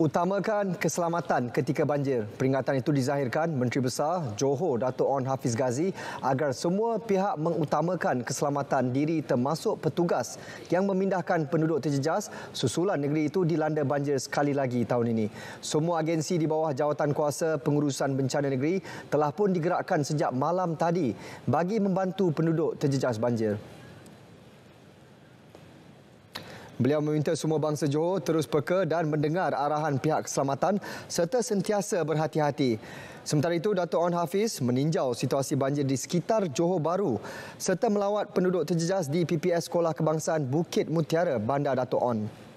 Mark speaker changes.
Speaker 1: Utamakan keselamatan ketika banjir. Peringatan itu dizahirkan Menteri Besar Johor Dato' On Hafiz Ghazi agar semua pihak mengutamakan keselamatan diri termasuk petugas yang memindahkan penduduk terjejas susulan negeri itu dilanda banjir sekali lagi tahun ini. Semua agensi di bawah jawatan kuasa pengurusan bencana negeri telah pun digerakkan sejak malam tadi bagi membantu penduduk terjejas banjir. Beliau meminta semua bangsa Johor terus peka dan mendengar arahan pihak keselamatan serta sentiasa berhati-hati. Sementara itu, Dato' On Hafiz meninjau situasi banjir di sekitar Johor Baru serta melawat penduduk terjejas di PPS Sekolah Kebangsaan Bukit Mutiara Bandar Dato' On.